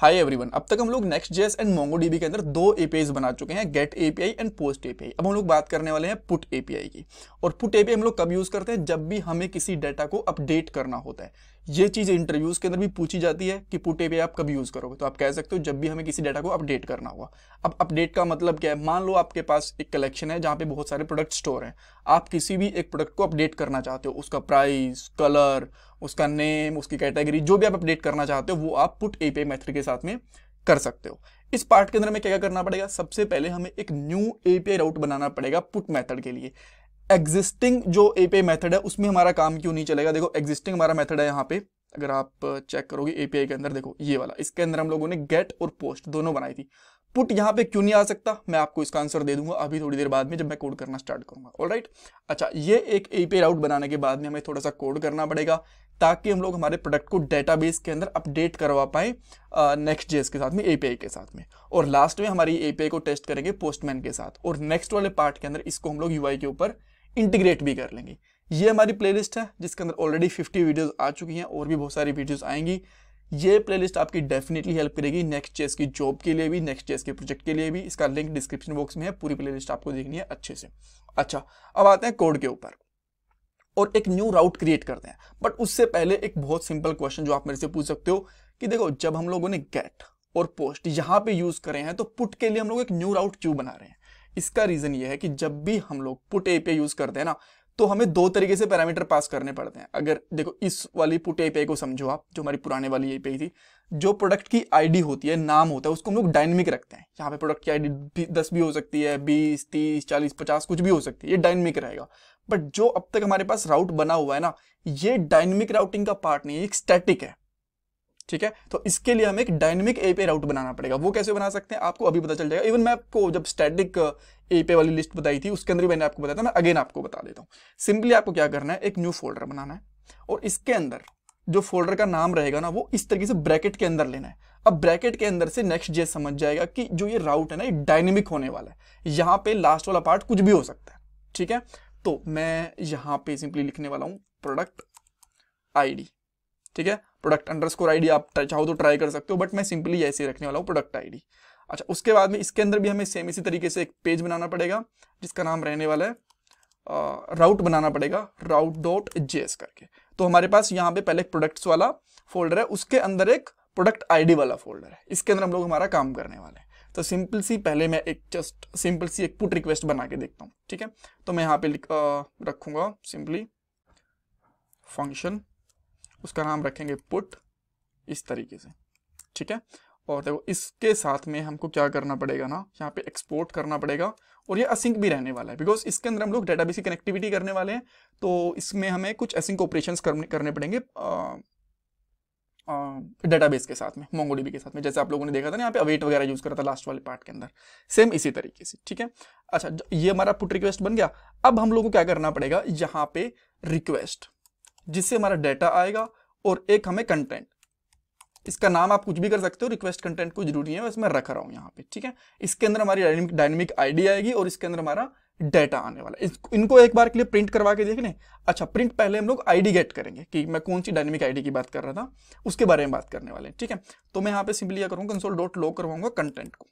Hi everyone अब तक हम लोग नेक्स्ट जेस एंड मोंगो डीबी के अंदर दो एपीआई बना चुके हैं get API and post API अब हम लोग बात करने वाले हैं पुट एपीआई की और पुट एपीआई हम लोग कब यूज़ करते हैं जब भी हमें किसी डेटा को अपडेट करना होता है ये चीज़ इंटरव्यूज़ के अंदर भी पूछी जाती है कि पुटे पे आप कब यूज़ करोगे तो आप कह सकते हो जब भी हमें किसी डाटा को अपडेट करना होगा अब अपडेट का मतलब क्या है मान लो आपके पास एक कलेक्शन है जहां पे बहुत सारे प्रोडक्ट स्टोर हैं आप किसी भी एक प्रोडक्ट को अपडेट करना चाहते हो उसका प्राइस कलर उसका नेम उसकी कैटेगरी जो भी आप अपडेट करना चाहते हो वो आप पुट ए मेथड के साथ में कर सकते हो इस पार्ट के अंदर हमें क्या क्या करना पड़ेगा सबसे पहले हमें एक न्यू एपीआई राउट बनाना पड़ेगा पुट मेथड के लिए एग्जिस्टिंग जो ए आई मेथड है उसमें हमारा काम क्यों नहीं चलेगा देखो एग्जिस्टिंग हमारा मेथड है यहाँ पे अगर आप चेक करोगे एपीआई के अंदर देखो ये वाला इसके अंदर हम लोगों ने गेट और पोस्ट दोनों बनाई थी पुट यहाँ पे क्यों नहीं आ सकता मैं आपको इसका आंसर दे दूंगा अभी थोड़ी देर बाद में जब मैं कोड करना स्टार्ट करूंगा ऑल राइट अच्छा ये एक एपीआई राउट बनाने के बाद में हमें थोड़ा सा कोड करना पड़ेगा ताकि हम लोग हमारे प्रोडक्ट को डेटाबेस के अंदर अपडेट करवा पाए नेक्स्ट जेस के साथ में एपीआई के साथ में और लास्ट में हमारी एपीआई को टेस्ट करेंगे पोस्टमैन के साथ और नेक्स्ट वाले पार्ट के अंदर इसको हम लोग यूआई के ऊपर इंटीग्रेट भी कर लेंगे ये हमारी प्लेलिस्ट है जिसके अंदर ऑलरेडी 50 वीडियोस आ चुकी हैं और भी बहुत सारी वीडियोस आएंगी ये प्लेलिस्ट आपकी डेफिनेटली हेल्प करेगी नेक्स्ट चेस की जॉब के लिए भी नेक्स्ट चेस के प्रोजेक्ट के लिए भी इसका लिंक डिस्क्रिप्शन बॉक्स में है पूरी प्लेलिस्ट आपको देखनी है अच्छे से अच्छा अब आते हैं कोड के ऊपर और एक न्यू राउट क्रिएट करते हैं बट उससे पहले एक बहुत सिंपल क्वेश्चन जो आप मेरे से पूछ सकते हो कि देखो जब हम लोगों ने गेट और पोस्ट यहां पे यूज करे हैं तो पुट के लिए हम लोग एक न्यू राउट क्यों बना रहे हैं इसका रीजन ये है कि जब भी हम लोग पुट पे यूज करते हैं ना तो हमें दो तरीके से पैरामीटर पास करने पड़ते हैं अगर देखो इस वाली पुट एपीआई को समझो आप जो हमारी पुराने वाली एपीआई थी जो प्रोडक्ट की आईडी होती है नाम होता है उसको हम लोग डायनेमिक रखते हैं यहाँ पे प्रोडक्ट की आईडी दस भी हो सकती है बीस तीस चालीस पचास कुछ भी हो सकती है ये डायनेमिक रहेगा बट जो अब तक हमारे पास राउट बना हुआ है ना ये डायनेमिक राउटिंग का पार्ट नहीं है एक स्टैटिक है ठीक है तो इसके लिए हमें एक डायनेमिक एपे राउट बनाना पड़ेगा वो कैसे बना सकते हैं आपको अभी पता चल जाएगा इवन मैं आपको जब स्टैटिक एपे uh, वाली लिस्ट बताई थी उसके अंदर मैंने आपको बताया था मैं अगेन आपको बता देता हूँ सिंपली आपको क्या करना है एक न्यू फोल्डर बनाना है और इसके अंदर जो फोल्डर का नाम रहेगा ना वो इस तरीके से ब्रैकेट के अंदर लेना है अब ब्रैकेट के अंदर से नेक्स्ट जे समझ जाएगा कि जो ये राउट है ना ये डायनेमिक होने वाला है यहाँ पे लास्ट वाला पार्ट कुछ भी हो सकता है ठीक है तो मैं यहाँ पे सिंपली लिखने वाला हूँ प्रोडक्ट आईडी ठीक है प्रोडक्ट अंडरस्कोर आईडी आप चाहो तो ट्राई कर सकते हो बट मैं सिंपली ऐसे रखने वाला हूँ प्रोडक्ट आईडी अच्छा उसके बाद में इसके अंदर भी हमें सेम इसी तरीके से एक पेज बनाना पड़ेगा जिसका नाम रहने वाला है राउट बनाना पड़ेगा राउट डॉट जेएस करके तो हमारे पास यहाँ पे पहले एक प्रोडक्ट्स वाला फोल्डर है उसके अंदर एक प्रोडक्ट आईडी वाला फोल्डर है इसके अंदर हम लोग हमारा काम करने वाले हैं तो सिंपल सी पहले मैं एक जस्ट सिंपल सी एक पुट रिक्वेस्ट बना के देखता हूँ ठीक है तो मैं यहाँ पे रखूंगा सिंपली फंक्शन उसका नाम रखेंगे पुट इस तरीके से ठीक है और देखो इसके साथ में हमको क्या करना पड़ेगा ना यहाँ पे एक्सपोर्ट करना पड़ेगा और ये असिंक भी रहने वाला है बिकॉज इसके अंदर हम लोग डेटाबेस की कनेक्टिविटी करने वाले हैं तो इसमें हमें कुछ असिंक ऑपरेशन करने करने पड़ेंगे डेटाबेस के साथ में मोंगोडीबी के साथ में जैसे आप लोगों ने देखा था ना यहाँ पे अवेट वगैरह यूज़ करा था लास्ट वाले पार्ट के अंदर सेम इसी तरीके से ठीक है अच्छा ये हमारा पुट रिक्वेस्ट बन गया अब हम लोगों को क्या करना पड़ेगा यहाँ पे रिक्वेस्ट जिससे हमारा डाटा आएगा और एक हमें कंटेंट इसका नाम आप कुछ भी कर सकते हो रिक्वेस्ट कंटेंट को जरूरी है मैं रख रहा हूँ यहाँ पे ठीक है इसके अंदर हमारी डायनेमिक आईडी आएगी और इसके अंदर हमारा डाटा आने वाला है इनको एक बार के लिए प्रिंट करवा के देख लें अच्छा प्रिंट पहले हम लोग आईडी गेट करेंगे कि मैं कौन सी डायनेमिक आईडी की बात कर रहा था उसके बारे में बात करने वाले ठीक है तो मैं यहाँ पे सिंपली क्या करूँगा कंसोल डॉट लो करवाऊंगा कंटेंट को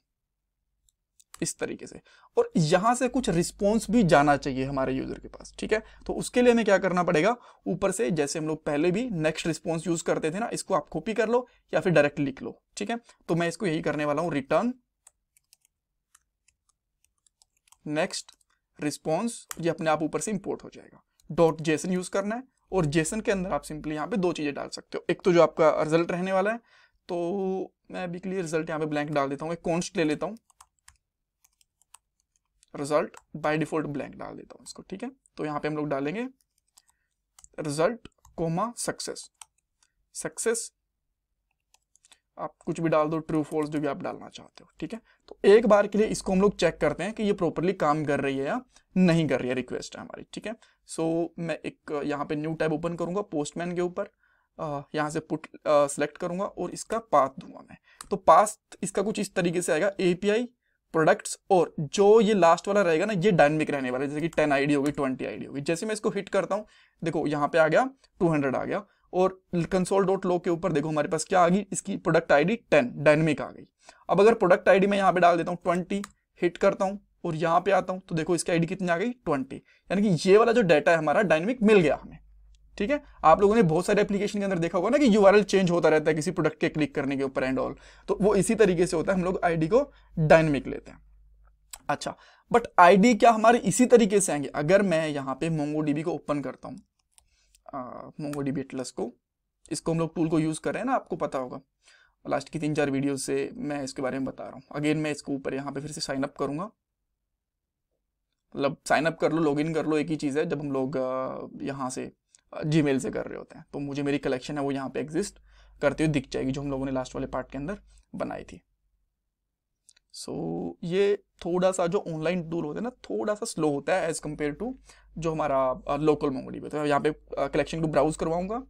इस तरीके से और यहाँ से कुछ रिस्पॉन्स भी जाना चाहिए हमारे यूज़र के पास ठीक है तो उसके लिए हमें क्या करना पड़ेगा ऊपर से जैसे हम लोग पहले भी नेक्स्ट रिस्पॉन्स यूज़ करते थे ना इसको आप कॉपी कर लो या फिर डायरेक्ट लिख लो ठीक है तो मैं इसको यही करने वाला हूँ रिटर्न नेक्स्ट रिस्पॉन्स ये अपने आप ऊपर से इंपोर्ट हो जाएगा डॉट जेसन यूज़ करना है और जेसन के अंदर आप सिंपली यहाँ पे दो चीज़ें डाल सकते हो एक तो जो आपका रिजल्ट रहने वाला है तो मैं अभी के लिए रिजल्ट यहाँ पे ब्लैंक डाल देता हूँ एक कॉन्स्ट ले लेता हूँ रिजल्ट बाय डिफॉल्ट ब्लैंक डाल देता हूं इसको ठीक है तो यहाँ पे हम लोग डालेंगे रिजल्ट कोमा सक्सेस सक्सेस आप कुछ भी डाल दो ट्रू फोल्स जो भी आप डालना चाहते हो ठीक है तो एक बार के लिए इसको हम लोग चेक करते हैं कि ये प्रॉपरली काम कर रही है या नहीं कर रही है रिक्वेस्ट है हमारी ठीक है सो so, मैं एक यहाँ पे न्यू टैब ओपन करूंगा पोस्टमैन के ऊपर यहाँ से पुट सेलेक्ट करूंगा और इसका पाथ दूंगा मैं तो पास इसका कुछ इस तरीके से आएगा एपीआई प्रोडक्ट्स और जो ये लास्ट वाला रहेगा ना ये डायनेमिक रहने वाला है जैसे कि टेन आईडी होगी ट्वेंटी आईडी होगी जैसे मैं इसको हिट करता हूँ देखो यहाँ पे आ गया टू हंड्रेड आ गया और कंसोल डॉट लो के ऊपर देखो हमारे पास क्या आ गई इसकी product I D ten dynamic आ गई अब अगर प्रोडक्ट आई डी मैं यहाँ पे डाल देता हूँ ट्वेंटी हिट करता हूँ और यहाँ पे आता हूँ तो देखो इसकी डी कितनी आ गई ट्वेंटी यानी कि ये वाला जो डाटा है हमारा डायनेमिक मिल गया हमें ठीक है आप लोगों ने बहुत सारे एप्लीकेशन के अंदर देखा होगा ना कि यू चेंज होता रहता है किसी प्रोडक्ट के क्लिक करने के ऊपर एंड ऑल तो वो इसी तरीके से होता है हम लोग आईडी को डायनेमिक लेते हैं अच्छा बट आईडी क्या हमारे इसी तरीके से आएंगे अगर मैं यहाँ पे मोंगो को ओपन करता हूँ मोंगो डीबी एटलस को इसको हम लोग टूल को यूज़ कर रहे हैं ना आपको पता होगा लास्ट की तीन चार वीडियो से मैं इसके बारे में बता रहा हूँ अगेन मैं इसको ऊपर यहाँ पे फिर से साइन अप करूंगा मतलब साइन अप कर लो लॉगिन कर लो एक ही चीज़ है जब हम लोग यहाँ से जी से कर रहे होते हैं तो मुझे मेरी कलेक्शन है वो यहाँ पे एग्जिस्ट करते हुए दिख जाएगी जो हम लोगों ने लास्ट वाले पार्ट के अंदर बनाई थी सो so, ये थोड़ा सा जो ऑनलाइन टूल होता है ना थोड़ा सा स्लो होता है एज कम्पेयर टू जो हमारा लोकल मोंगोडी पे तो यहाँ पे कलेक्शन को ब्राउज करवाऊंगा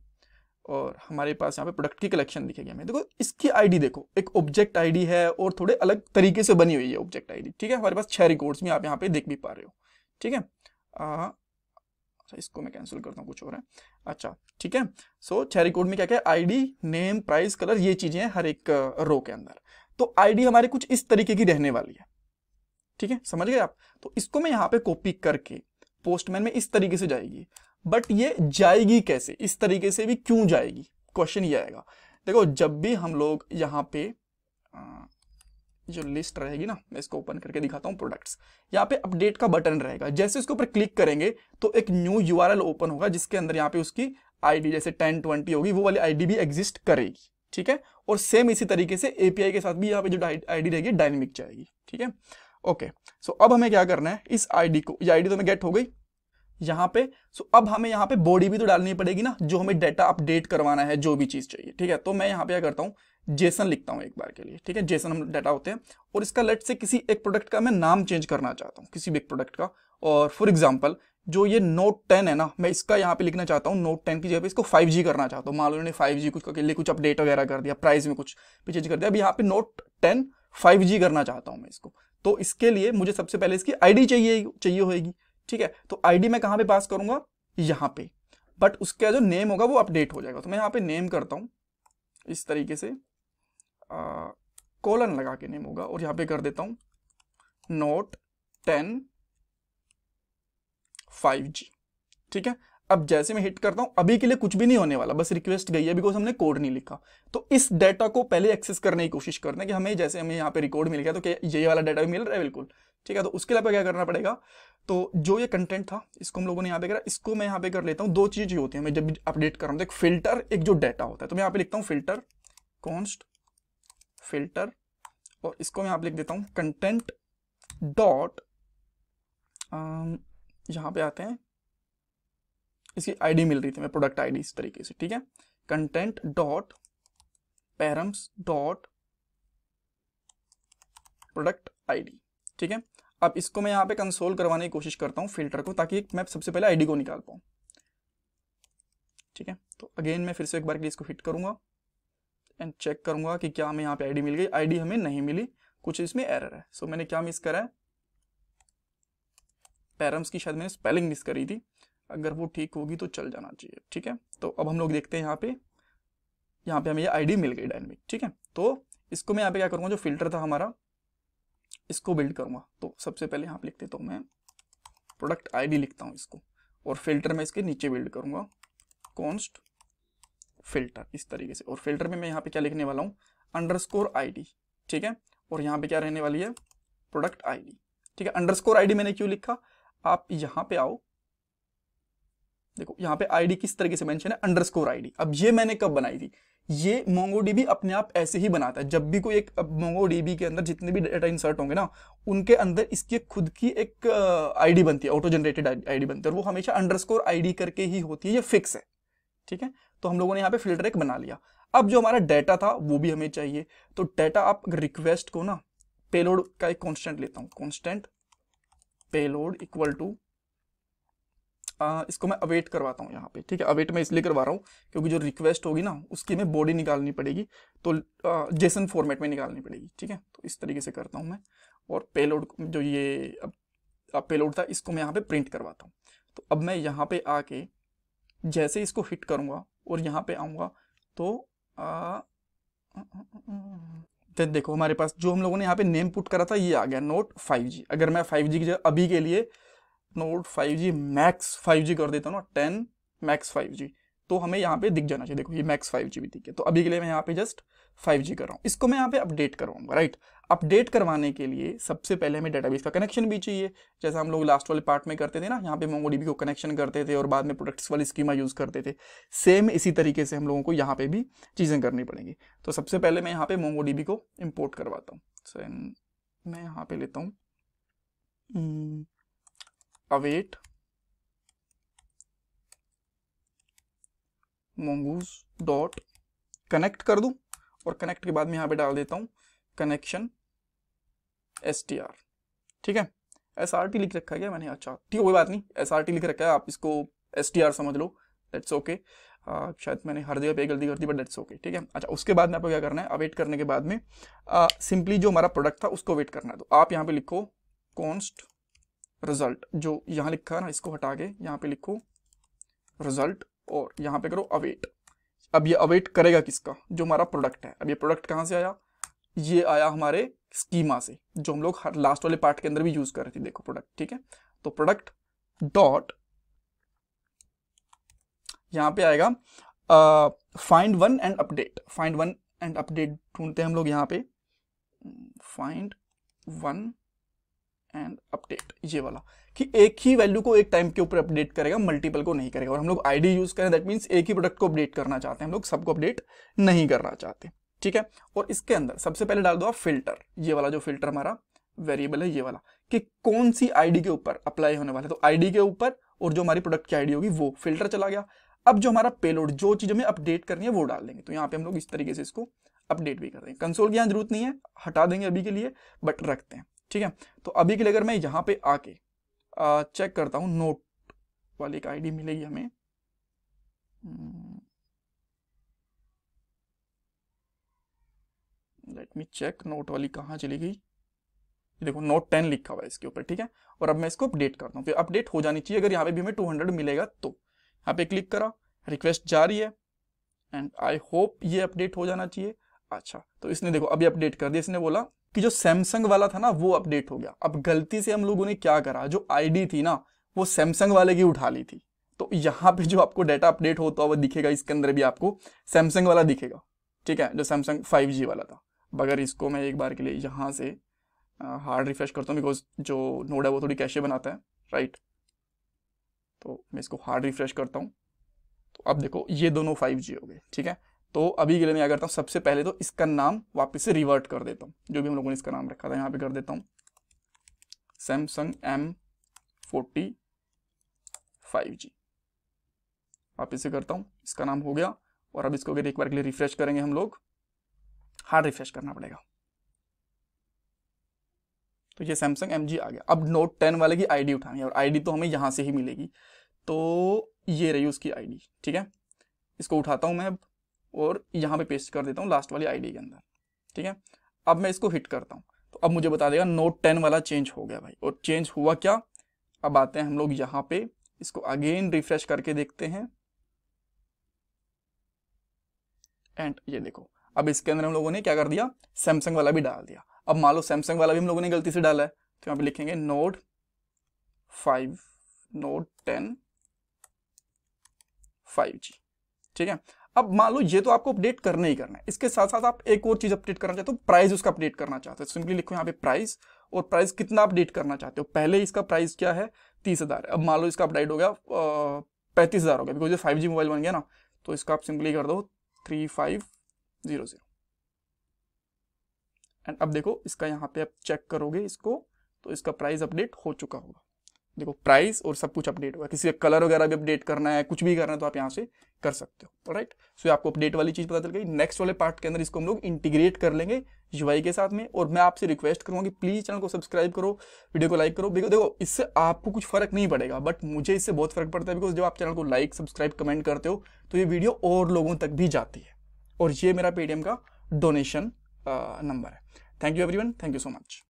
और हमारे पास यहाँ पे प्रोडक्ट की कलेक्शन दिखेगी हमें देखो इसकी आईडी देखो एक ऑब्जेक्ट आईडी है और थोड़े अलग तरीके से बनी हुई है ऑब्जेक्ट आईडी ठीक है हमारे पास छह रिकॉर्ड्स में आप यहाँ पे देख भी पा रहे हो ठीक है अच्छा इसको मैं कैंसिल करता हूँ कुछ और है अच्छा ठीक है सो चेरी कोड में क्या क्या है आईडी नेम प्राइस कलर ये चीजें हैं हर एक रो के अंदर तो आईडी हमारी कुछ इस तरीके की रहने वाली है ठीक है समझ गए आप तो इसको मैं यहाँ पे कॉपी करके पोस्टमैन में इस तरीके से जाएगी बट ये जाएगी कैसे इस तरीके से भी क्यों जाएगी क्वेश्चन ये आएगा देखो जब भी हम लोग यहाँ पे जो लिस्ट रहेगी ना मैं इसको ओपन करके दिखाता हूँ प्रोडक्ट्स यहाँ पे अपडेट का बटन रहेगा जैसे उसके ऊपर क्लिक करेंगे तो एक न्यू यूआरएल ओपन होगा जिसके अंदर यहाँ पे उसकी आईडी जैसे टेन ट्वेंटी होगी वो वाली आईडी भी एग्जिस्ट करेगी ठीक है और सेम इसी तरीके से एपीआई के साथ भी यहाँ पे जो आई रहेगी डायनेमिक जाएगी ठीक है ओके सो अब हमें क्या करना है इस आई को ये आई तो हमें गेट हो गई यहाँ पे सो अब हमें यहाँ पे बॉडी भी तो डालनी पड़ेगी ना जो हमें डाटा अपडेट करवाना है जो भी चीज़ चाहिए ठीक है तो मैं यहाँ पे क्या करता हूँ जेसन लिखता हूँ एक बार के लिए ठीक है जेसन हम डाटा होते हैं और इसका लेट से किसी एक प्रोडक्ट का मैं नाम चेंज करना चाहता हूँ किसी भी एक प्रोडक्ट का और फॉर एग्जाम्पल जो ये नोट टेन है ना मैं इसका यहाँ पे लिखना चाहता हूँ नोट टेन की जगह पे इसको फाइव जी करना चाहता हूँ मान लो उन्होंने फाइव जी कुछ के लिए कुछ अपडेट वगैरह कर दिया प्राइस में कुछ भी चेंज कर दिया अब यहाँ पे नोट टेन फाइव जी करना चाहता हूँ मैं इसको तो इसके लिए मुझे सबसे पहले इसकी आईडी चाहिए चाहिए होगी ठीक है तो आईडी मैं कहाँ पे पास करूंगा यहाँ पे बट उसका जो नेम होगा वो अपडेट हो जाएगा तो मैं यहाँ पे नेम करता हूँ इस तरीके से कॉलन लगा के नेम होगा और यहाँ पे कर देता हूँ नोट टेन फाइव जी ठीक है अब जैसे मैं हिट करता हूं अभी के लिए कुछ भी नहीं होने वाला बस रिक्वेस्ट गई है बिकॉज हमने कोड नहीं लिखा तो इस डाटा को पहले एक्सेस करने की कोशिश करते हैं कि हमें जैसे हमें यहाँ पे रिकॉर्ड मिल गया तो ये वाला डाटा भी मिल रहा है बिल्कुल ठीक है तो उसके लिए क्या करना पड़ेगा तो जो ये कंटेंट था इसको हम लोगों ने यहाँ पे करा इसको मैं यहाँ पे कर लेता हूँ दो चीज़ होती है मैं जब अपडेट कर रहा हूँ एक फिल्टर एक जो डाटा होता है तो मैं यहाँ पे लिखता हूँ फिल्टर कॉन्स्ट फिल्टर और इसको मैं आप लिख देता हूँ कंटेंट डॉट यहाँ पे आते हैं इसकी आईडी मिल रही थी मैं प्रोडक्ट आईडी इस तरीके से ठीक है content dot params dot product ID ठीक है अब इसको मैं यहाँ पे कंसोल करवाने की कोशिश करता हूँ फिल्टर को ताकि मैं सबसे पहले आईडी को निकाल पाऊँ ठीक है तो अगेन मैं फिर से एक बार के लिए इसको हिट करूँगा एंड चेक करूँगा कि क्या हमें यहाँ पे आईडी मिल गई आईडी हमें नहीं मिली कुछ इसमें एरर है सो मैंने क्या मिस करा है पैरम्स की शायद मैंने स्पेलिंग मिस करी थी अगर वो ठीक होगी तो चल जाना चाहिए ठीक है तो अब हम लोग देखते हैं यहाँ पे यहाँ पे हमें ये आईडी मिल गई डायनमिक ठीक है तो इसको मैं यहाँ पे क्या करूँगा जो फिल्टर था हमारा इसको बिल्ड करूंगा तो सबसे पहले यहाँ पे लिख देता हूँ मैं प्रोडक्ट आईडी लिखता हूँ इसको और फिल्टर में इसके नीचे बिल्ड करूंगा कॉन्स्ट फिल्टर इस तरीके से और फिल्टर में मैं यहाँ पे क्या लिखने वाला हूँ अंडर स्कोर ठीक है और यहाँ पे क्या रहने वाली है प्रोडक्ट आई ठीक है अंडर स्कोर मैंने क्यों लिखा आप यहाँ पे आओ देखो यहाँ पे आईडी किस तरीके से मेंशन है अंडरस्कोर आईडी अब ये मैंने कब बनाई थी ये मोंगोडीबी अपने आप ऐसे ही बनाता है जब भी कोई एक डीबी के अंदर जितने भी डेटा इंसर्ट होंगे ना उनके अंदर इसकी खुद की एक आईडी बनती है ऑटो जनरेटेड आईडी बनती है और वो हमेशा अंडरस्कोर आईडी करके ही होती है ये फिक्स है ठीक है तो हम लोगों ने यहाँ पे फिल्टर एक बना लिया अब जो हमारा डाटा था वो भी हमें चाहिए तो डाटा आप रिक्वेस्ट को ना पेलोड का एक कॉन्स्टेंट लेता हूँ constant payload equal to ah, इसको मैं अवेट करवाता हूँ यहाँ पे ठीक है अवेट मैं इसलिए करवा रहा हूँ क्योंकि जो रिक्वेस्ट होगी ना उसकी हमें बॉडी निकालनी पड़ेगी तो जेसन फॉर्मेट में निकालनी पड़ेगी ठीक है तो इस तरीके से करता हूँ मैं और पेलोड जो ये अब, अब पेलोड था इसको मैं यहाँ पे प्रिंट करवाता हूँ तो अब मैं यहाँ पे आके जैसे इसको हिट करूँगा और यहाँ पे आऊँगा तो आ, तो देखो हमारे पास जो हम लोगों ने यहाँ पे नेम पुट करा था ये आ गया नोट 5G अगर मैं 5G की जगह अभी के लिए नोट 5G मैक्स 5G कर देता हूँ ना टेन मैक्स 5G तो हमें यहाँ पे दिख जाना चाहिए देखो ये मैक्स 5G भी दिख गया तो अभी के लिए मैं यहाँ पे जस्ट 5G कर रहा हूँ इसको मैं यहाँ पे अपडेट करवाऊंगा राइट अपडेट करवाने के लिए सबसे पहले हमें डेटाबेस का कनेक्शन भी चाहिए जैसा हम लोग लास्ट वाले पार्ट में करते थे ना यहाँ पे मोंगोडीबी को कनेक्शन करते थे और बाद में प्रोडक्ट्स वाली स्कीमा यूज़ करते थे सेम इसी तरीके से हम लोगों को यहाँ पे भी चीज़ें करनी पड़ेंगी तो सबसे पहले मैं यहाँ पे मोंगोडीबी को इम्पोर्ट करवाता हूँ मैं यहाँ पे लेता हूँ hmm. await mongoose dot connect कर दू और कनेक्ट के बाद में यहां पे डाल देता हूं कनेक्शन एस टी आर ठीक है एस आर टी लिख रखा है क्या मैंने अच्छा ठीक है कोई बात नहीं एस आर टी लिख रखा है आप इसको एस टी आर समझ लो लेट्स ओके okay. शायद मैंने हर जगह पे गलती कर दी बट लेट्स ओके ठीक है अच्छा उसके बाद में आपको क्या करना है अवेट करने के बाद में सिंपली जो हमारा प्रोडक्ट था उसको वेट करना है तो आप यहाँ पे लिखो कॉन्स्ट रिजल्ट जो यहाँ लिखा है ना इसको हटा के यहाँ पे लिखो रिजल्ट और यहाँ पे करो अवेट अब ये अवेट करेगा किसका जो हमारा प्रोडक्ट है अब ये प्रोडक्ट कहाँ से आया ये आया हमारे स्कीमा से जो हम लोग हर लास्ट वाले पार्ट के अंदर भी यूज कर रहे थे देखो प्रोडक्ट ठीक है तो प्रोडक्ट डॉट यहाँ पे आएगा find one and update find one and update ढूंढते हैं हम लोग यहाँ पे find hmm, one and update ये वाला कि एक ही वैल्यू को एक टाइम के ऊपर अपडेट करेगा मल्टीपल को नहीं करेगा और हम लोग आईडी यूज करें दैट मीन्स एक ही प्रोडक्ट को अपडेट करना चाहते हैं हम लोग सबको अपडेट नहीं करना चाहते ठीक है और इसके अंदर सबसे पहले डाल दो आप फिल्टर ये वाला जो फिल्टर हमारा वेरिएबल है ये वाला कि कौन सी आईडी के ऊपर अप्लाई होने वाला है तो आईडी के ऊपर और जो हमारी प्रोडक्ट की आईडी होगी वो फिल्टर चला गया अब जो हमारा पेलोड जो चीज हमें अपडेट करनी है वो डाल देंगे तो यहाँ पे हम लोग इस तरीके से इसको अपडेट भी कर देंगे कंसोल की यहाँ जरूरत नहीं है हटा देंगे अभी के लिए बट रखते हैं ठीक है तो अभी के लिए अगर मैं यहाँ पे आके चेक करता हूँ नोट वाली एक आईडी मिलेगी हमें लेट मी चेक नोट वाली कहाँ चली गई देखो नोट टेन लिखा हुआ है इसके ऊपर ठीक है और अब मैं इसको अपडेट करता हूँ फिर अपडेट हो जानी चाहिए अगर यहाँ पे भी हमें टू हंड्रेड मिलेगा तो यहाँ पे क्लिक करा रिक्वेस्ट जारी है एंड आई होप ये अपडेट हो जाना चाहिए अच्छा तो इसने देखो अभी अपडेट कर दिया इसने बोला कि जो सैमसंग वाला था ना वो अपडेट हो गया अब गलती से हम लोगों ने क्या करा जो आईडी थी ना वो सैमसंग वाले की उठा ली थी तो यहाँ पे जो आपको डाटा अपडेट होता हुआ दिखेगा इसके अंदर भी आपको सैमसंग वाला दिखेगा ठीक है जो सैमसंग फाइव वाला था मगर इसको मैं एक बार के लिए यहाँ से हार्ड रिफ्रेश करता हूँ बिकॉज जो नोड है वो थोड़ी कैशे बनाता है राइट तो मैं इसको हार्ड रिफ्रेश करता हूँ तो अब देखो ये दोनों 5G हो गए ठीक है तो अभी के लिए मैं क्या करता हूँ सबसे पहले तो इसका नाम वापस से रिवर्ट कर देता हूँ जो भी हम लोगों ने इसका नाम रखा था यहाँ पे कर देता हूँ Samsung M forty five G वापिस से करता हूँ इसका नाम हो गया और अब इसको अगर एक बार के लिए रिफ्रेश करेंगे हम लोग हार्ड रिफ्रेश करना पड़ेगा तो ये सैमसंग एम आ गया अब नोट टेन वाले की आई उठानी है और आई तो हमें यहाँ से ही मिलेगी तो ये रही उसकी आई ठीक है इसको उठाता हूँ मैं अब और यहाँ पे पेस्ट कर देता हूँ लास्ट वाली आईडी के अंदर ठीक है अब मैं इसको हिट करता हूँ तो अब मुझे बता देगा नोट टेन वाला चेंज हो गया भाई और चेंज हुआ क्या अब आते हैं हम लोग यहाँ पे इसको अगेन रिफ्रेश करके देखते हैं एंड ये देखो अब इसके अंदर हम लोगों ने क्या कर दिया सैमसंग वाला भी डाल दिया अब मान लो सैमसंग वाला भी हम लोगों ने गलती से डाला है तो यहाँ पे लिखेंगे note five note ten five G ठीक है अब मान लो ये तो आपको अपडेट करना ही करना है इसके साथ साथ आप एक और चीज़ अपडेट करना चाहते हो प्राइस उसका अपडेट करना चाहते हो सिंपली लिखो यहाँ पे प्राइस और प्राइस कितना अपडेट करना चाहते हो पहले इसका प्राइस क्या है तीस हज़ार अब मान लो इसका अपडेट हो गया पैंतीस हज़ार हो गया बिकॉज ये फाइव जी मोबाइल बन गया ना तो इसका आप सिंपली कर दो three five zero zero and अब देखो इसका यहाँ पे आप चेक करोगे इसको तो इसका प्राइस अपडेट हो चुका होगा देखो प्राइस और सब कुछ अपडेट होगा किसी का कलर वगैरह भी अपडेट करना है कुछ भी करना है तो आप यहाँ से कर सकते हो राइट सो so, आपको अपडेट वाली चीज़ पता चल गई नेक्स्ट वाले पार्ट के अंदर इसको हम लोग इंटीग्रेट कर लेंगे यूआई के साथ में और मैं आपसे रिक्वेस्ट करूँगा कि प्लीज़ चैनल को सब्सक्राइब करो वीडियो को लाइक करो बिकॉज देखो इससे आपको कुछ फर्क नहीं पड़ेगा बट मुझे इससे बहुत फर्क पड़ता है बिकॉज जब आप चैनल को लाइक सब्सक्राइब कमेंट करते हो तो ये वीडियो और लोगों तक भी जाती है और ये मेरा पेटीएम का डोनेशन नंबर है thank you every thank you so much